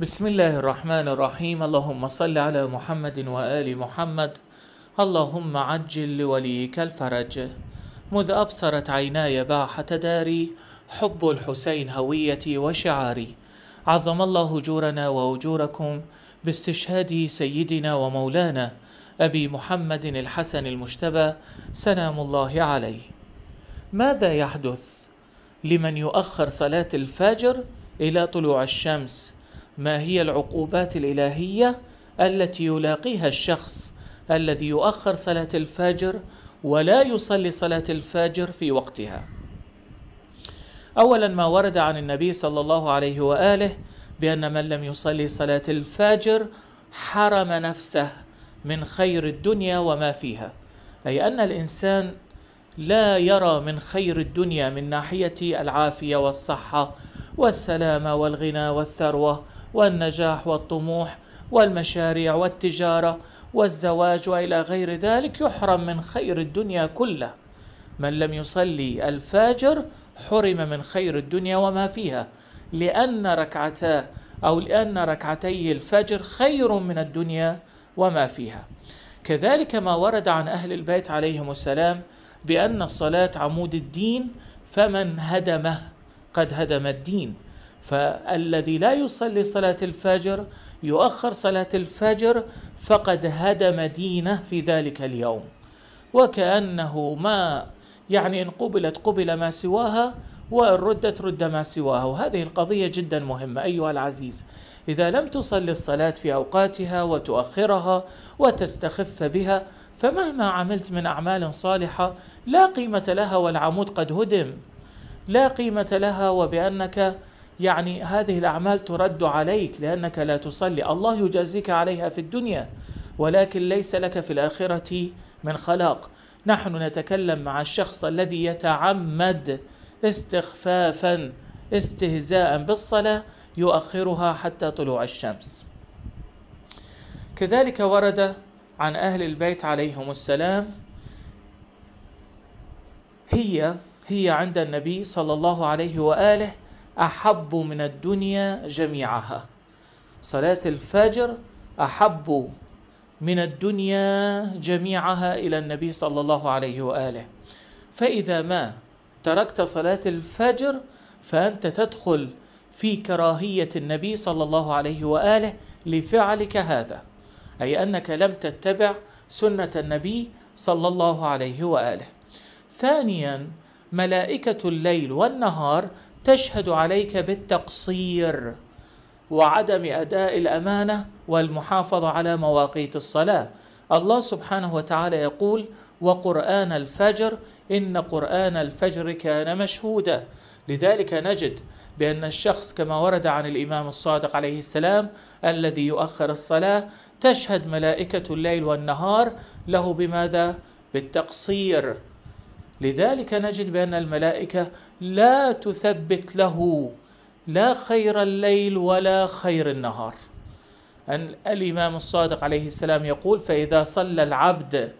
بسم الله الرحمن الرحيم اللهم صل على محمد وآل محمد اللهم عجل لوليك الفرج مذ أبصرت عيناي باحة داري حب الحسين هويتي وشعاري عظم الله أجورنا وأجوركم باستشهاد سيدنا ومولانا أبي محمد الحسن المجتبى سلام الله عليه ماذا يحدث لمن يؤخر صلاة الفجر إلى طلوع الشمس ما هي العقوبات الإلهية التي يلاقيها الشخص الذي يؤخر صلاة الفجر ولا يصلي صلاة الفجر في وقتها. أولا ما ورد عن النبي صلى الله عليه وآله بأن من لم يصلي صلاة الفجر حرم نفسه من خير الدنيا وما فيها. أي أن الإنسان لا يرى من خير الدنيا من ناحية العافية والصحة والسلامة والغنى والثروة والنجاح والطموح والمشاريع والتجارة والزواج وإلى غير ذلك يحرم من خير الدنيا كله من لم يصلي الفاجر حرم من خير الدنيا وما فيها لأن ركعتا أو لأن ركعتي الفجر خير من الدنيا وما فيها كذلك ما ورد عن أهل البيت عليهم السلام بأن الصلاة عمود الدين فمن هدمه قد هدم الدين فالذي لا يصلي صلاة الفجر يؤخر صلاة الفجر فقد هدم دينه في ذلك اليوم وكأنه ما يعني إن قبلت قبل ما سواها وإن ردت رد ما سواها وهذه القضية جدا مهمة أيها العزيز إذا لم تصلي الصلاة في أوقاتها وتؤخرها وتستخف بها فمهما عملت من أعمال صالحة لا قيمة لها والعمود قد هدم لا قيمة لها وبأنك يعني هذه الأعمال ترد عليك لأنك لا تصلي الله يجازيك عليها في الدنيا ولكن ليس لك في الآخرة من خلاق نحن نتكلم مع الشخص الذي يتعمد استخفافا استهزاء بالصلاة يؤخرها حتى طلوع الشمس كذلك ورد عن أهل البيت عليهم السلام هي هي عند النبي صلى الله عليه وآله أحب من الدنيا جميعها صلاة الفجر أحب من الدنيا جميعها إلى النبي صلى الله عليه وآله فإذا ما تركت صلاة الفجر فأنت تدخل في كراهية النبي صلى الله عليه وآله لفعلك هذا أي أنك لم تتبع سنة النبي صلى الله عليه وآله ثانيا ملائكة الليل والنهار تشهد عليك بالتقصير وعدم اداء الامانه والمحافظه على مواقيت الصلاه الله سبحانه وتعالى يقول وقران الفجر ان قران الفجر كان مشهودا لذلك نجد بان الشخص كما ورد عن الامام الصادق عليه السلام الذي يؤخر الصلاه تشهد ملائكه الليل والنهار له بماذا بالتقصير لذلك نجد بأن الملائكة لا تثبت له لا خير الليل ولا خير النهار أن الإمام الصادق عليه السلام يقول فإذا صلى العبد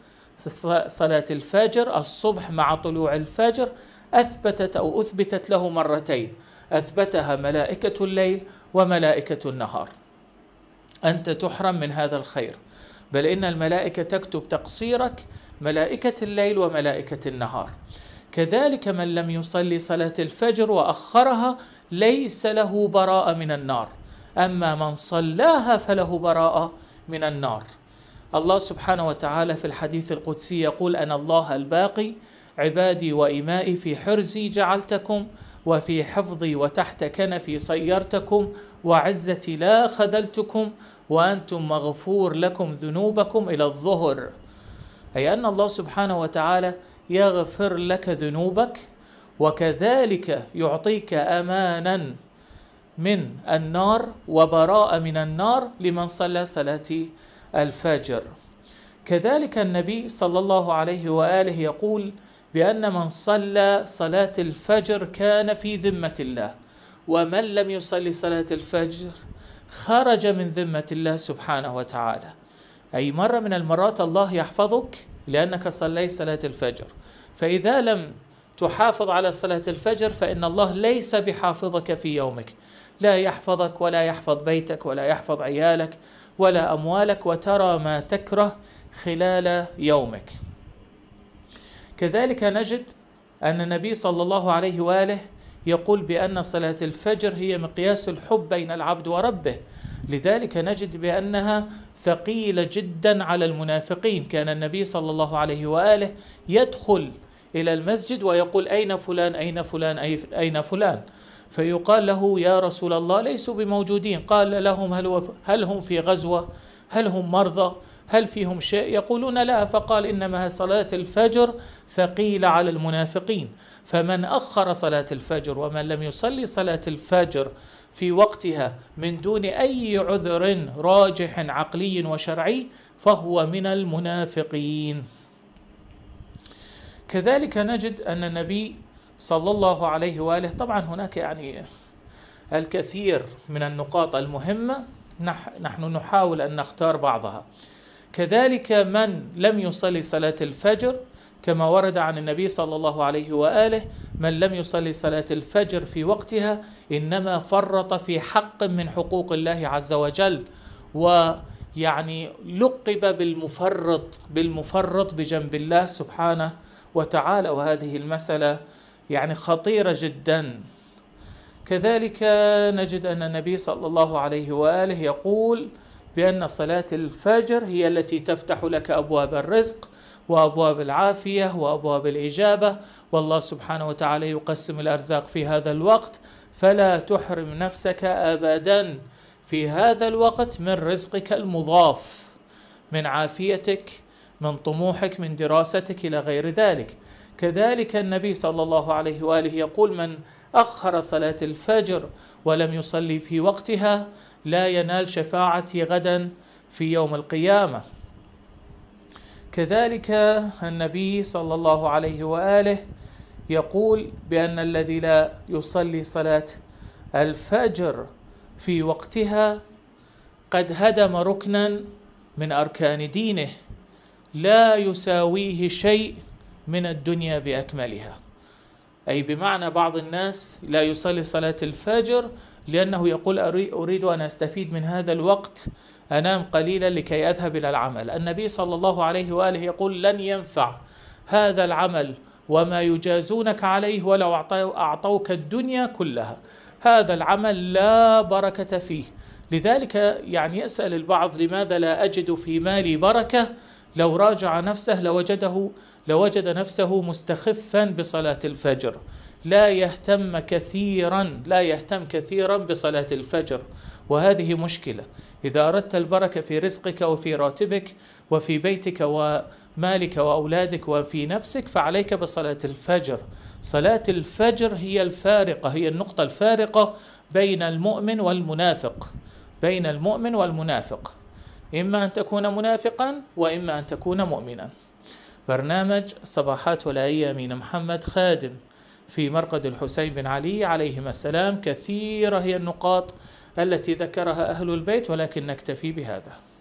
صلاة الفجر الصبح مع طلوع الفجر أثبتت أو أثبتت له مرتين أثبتها ملائكة الليل وملائكة النهار أنت تحرم من هذا الخير بل إن الملائكة تكتب تقصيرك ملائكة الليل وملائكة النهار كذلك من لم يصلي صلاة الفجر وأخرها ليس له براءة من النار أما من صلاها فله براءة من النار الله سبحانه وتعالى في الحديث القدسي يقول أنا الله الباقي عبادي وإمائي في حرزي جعلتكم وفي حفظي وتحت كنفي صيرتكم وعزتي لا خذلتكم وأنتم مغفور لكم ذنوبكم إلى الظهر أي أن الله سبحانه وتعالى يغفر لك ذنوبك وكذلك يعطيك أمانا من النار وبراءة من النار لمن صلى صلاة الفجر كذلك النبي صلى الله عليه وآله يقول بأن من صلى صلاة الفجر كان في ذمة الله ومن لم يصلي صلاة الفجر خرج من ذمة الله سبحانه وتعالى أي مرة من المرات الله يحفظك لأنك صليت صلاة الفجر فإذا لم تحافظ على صلاة الفجر فإن الله ليس بحافظك في يومك لا يحفظك ولا يحفظ بيتك ولا يحفظ عيالك ولا أموالك وترى ما تكره خلال يومك كذلك نجد أن النبي صلى الله عليه وآله يقول بأن صلاة الفجر هي مقياس الحب بين العبد وربه لذلك نجد بأنها ثقيلة جدا على المنافقين كان النبي صلى الله عليه وآله يدخل إلى المسجد ويقول أين فلان أين فلان أين فلان فيقال له يا رسول الله ليسوا بموجودين قال لهم هل, هل هم في غزوة هل هم مرضى هل فيهم شيء يقولون لا فقال إنما صلاة الفجر ثقيلة على المنافقين فمن أخر صلاة الفجر ومن لم يصلي صلاة الفجر في وقتها من دون أي عذر راجح عقلي وشرعي فهو من المنافقين كذلك نجد أن النبي صلى الله عليه وآله طبعا هناك يعني الكثير من النقاط المهمة نحن نحاول أن نختار بعضها كذلك من لم يصلي صلاة الفجر كما ورد عن النبي صلى الله عليه واله من لم يصلي صلاه الفجر في وقتها انما فرط في حق من حقوق الله عز وجل ويعني لقب بالمفرط بالمفرط بجنب الله سبحانه وتعالى وهذه المساله يعني خطيره جدا كذلك نجد ان النبي صلى الله عليه واله يقول بأن صلاة الفجر هي التي تفتح لك أبواب الرزق وأبواب العافية وأبواب الإجابة والله سبحانه وتعالى يقسم الأرزاق في هذا الوقت فلا تحرم نفسك أبدا في هذا الوقت من رزقك المضاف من عافيتك من طموحك من دراستك إلى غير ذلك كذلك النبي صلى الله عليه واله يقول من اخر صلاه الفجر ولم يصلي في وقتها لا ينال شفاعتي غدا في يوم القيامه كذلك النبي صلى الله عليه واله يقول بان الذي لا يصلي صلاه الفجر في وقتها قد هدم ركنا من اركان دينه لا يساويه شيء من الدنيا باكملها اي بمعنى بعض الناس لا يصلي صلاه الفجر لانه يقول اريد ان استفيد من هذا الوقت انام قليلا لكي اذهب الى العمل النبي صلى الله عليه واله يقول لن ينفع هذا العمل وما يجازونك عليه ولو اعطوك الدنيا كلها هذا العمل لا بركه فيه لذلك يعني يسال البعض لماذا لا اجد في مالي بركه لو راجع نفسه لوجده لوجد نفسه مستخفا بصلاة الفجر لا يهتم كثيرا لا يهتم كثيرا بصلاة الفجر وهذه مشكلة إذا أردت البركة في رزقك وفي راتبك وفي بيتك ومالك وأولادك وفي نفسك فعليك بصلاة الفجر صلاة الفجر هي الفارقة هي النقطة الفارقة بين المؤمن والمنافق بين المؤمن والمنافق إما أن تكون منافقا وإما أن تكون مؤمنا برنامج صباحات ولاية من محمد خادم في مرقد الحسين بن علي عليهما السلام كثيرة هي النقاط التي ذكرها أهل البيت ولكن نكتفي بهذا